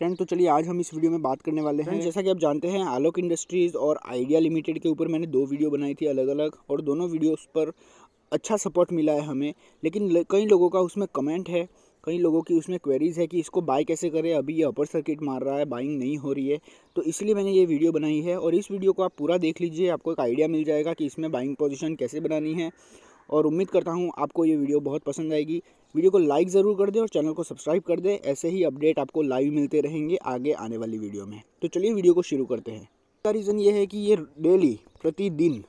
Friend तो चलिए आज हम इस वीडियो में बात करने वाले हैं हम्म। जैसा कि आप जानते हैं आलोक इंडस्ट्रीज़ और आइडिया लिमिटेड के ऊपर मैंने दो वीडियो बनाई थी अलग अलग और दोनों वीडियोस पर अच्छा सपोर्ट मिला है हमें लेकिन कई लोगों का उसमें कमेंट है कई लोगों की उसमें क्वेरीज़ है कि इसको बाय कैसे करें अभी ये अपर सर्किट मार रहा है बाइंग नहीं हो रही है तो इसलिए मैंने ये वीडियो बनाई है और इस वीडियो को आप पूरा देख लीजिए आपको एक आइडिया मिल जाएगा कि इसमें बाइंग पोजीशन कैसे बनानी है और उम्मीद करता हूँ आपको ये वीडियो बहुत पसंद आएगी वीडियो को लाइक ज़रूर कर दें और चैनल को सब्सक्राइब कर दें ऐसे ही अपडेट आपको लाइव मिलते रहेंगे आगे आने वाली वीडियो में तो चलिए वीडियो को शुरू करते हैं इसका रीज़न ये है कि ये डेली प्रतिदिन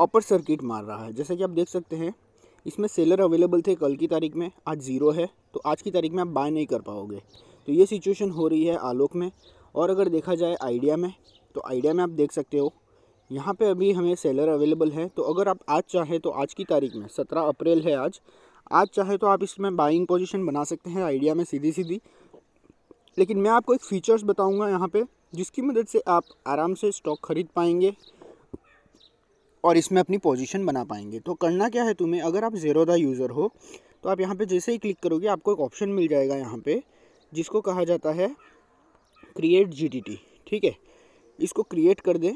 अपर सर्किट मार रहा है जैसा कि आप देख सकते हैं इसमें सेलर अवेलेबल थे कल की तारीख में आज ज़ीरो है तो आज की तारीख में आप बाय नहीं कर पाओगे तो ये सिचुएशन हो रही है आलोक में और अगर देखा जाए आइडिया में तो आइडिया में आप देख सकते हो यहाँ पे अभी हमें सेलर अवेलेबल है तो अगर आप आज चाहे तो आज की तारीख में सत्रह अप्रैल है आज आज चाहे तो आप इसमें बाइंग पोजीशन बना सकते हैं आइडिया में सीधी सीधी लेकिन मैं आपको एक फ़ीचर्स बताऊंगा यहाँ पे जिसकी मदद से आप आराम से स्टॉक ख़रीद पाएंगे और इसमें अपनी पोजीशन बना पाएंगे तो करना क्या है तुम्हें अगर आप ज़ेरोदा यूज़र हो तो आप यहाँ पे जैसे ही क्लिक करोगे आपको एक ऑप्शन मिल जाएगा यहाँ पे जिसको कहा जाता है क्रिएट जीटीटी ठीक है इसको क्रिएट कर दें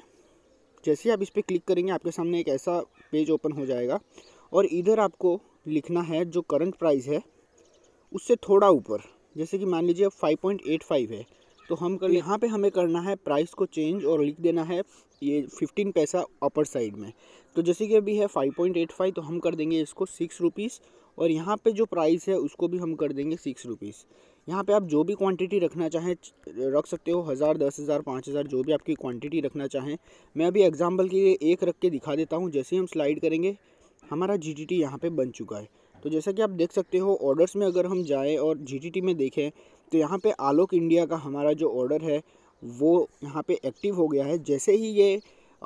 जैसे ही आप इस पर क्लिक करेंगे आपके सामने एक ऐसा पेज ओपन हो जाएगा और इधर आपको लिखना है जो करंट प्राइस है उससे थोड़ा ऊपर जैसे कि मान लीजिए फाइव पॉइंट एट फाइव है तो हम कर यहाँ पे हमें करना है प्राइस को चेंज और लिख देना है ये फिफ्टीन पैसा अपर साइड में तो जैसे कि अभी है फाइव पॉइंट एट फाइव तो हम कर देंगे इसको सिक्स रुपीज़ और यहाँ पे जो प्राइस है उसको भी हम कर देंगे सिक्स रुपीज़ यहाँ पे आप जो भी क्वांटिटी रखना चाहें रख सकते हो हज़ार दस हज़ार पाँच हज़ार जो भी आपकी क्वांटिटी रखना चाहें मैं अभी एग्जांपल के लिए एक रख के दिखा देता हूँ जैसे ही हम स्लाइड करेंगे हमारा जी टी टी यहाँ पर बन चुका है तो जैसा कि आप देख सकते हो ऑर्डर्स में अगर हम जाएँ और जी में देखें तो यहाँ पर आलोक इंडिया का हमारा जो ऑर्डर है वो यहाँ पर एक्टिव हो गया है जैसे ही ये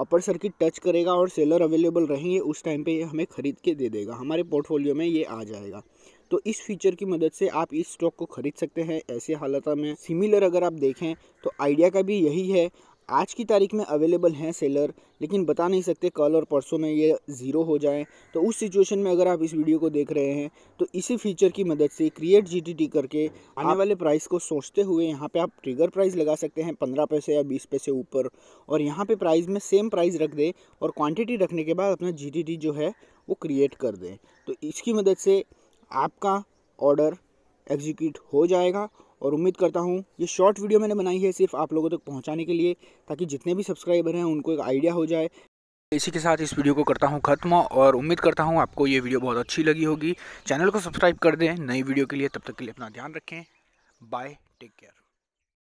अपर सर्किट टच करेगा और सेलर अवेलेबल रहेंगे उस टाइम पे ये हमें ख़रीद के दे देगा हमारे पोर्टफोलियो में ये आ जाएगा तो इस फीचर की मदद से आप इस स्टॉक को ख़रीद सकते हैं ऐसे हालत में सिमिलर अगर आप देखें तो आइडिया का भी यही है आज की तारीख में अवेलेबल हैं सेलर लेकिन बता नहीं सकते कल और परसों में ये ज़ीरो हो जाएं तो उस सिचुएशन में अगर आप इस वीडियो को देख रहे हैं तो इसी फीचर की मदद से क्रिएट जीटीटी करके आने वाले प्राइस को सोचते हुए यहाँ पे आप ट्रिगर प्राइस लगा सकते हैं पंद्रह पैसे या बीस पैसे ऊपर और यहाँ पर प्राइस में सेम प्राइस रख दें और क्वान्टिटी रखने के बाद अपना जी जो है वो क्रिएट कर दें तो इसकी मदद से आपका ऑर्डर एग्जीक्यूट हो जाएगा और उम्मीद करता हूँ ये शॉर्ट वीडियो मैंने बनाई है सिर्फ आप लोगों तक तो पहुँचाने के लिए ताकि जितने भी सब्सक्राइबर हैं उनको एक आइडिया हो जाए इसी के साथ इस वीडियो को करता हूँ ख़त्म और उम्मीद करता हूँ आपको ये वीडियो बहुत अच्छी लगी होगी चैनल को सब्सक्राइब कर दें नई वीडियो के लिए तब तक के लिए अपना ध्यान रखें बाय टेक केयर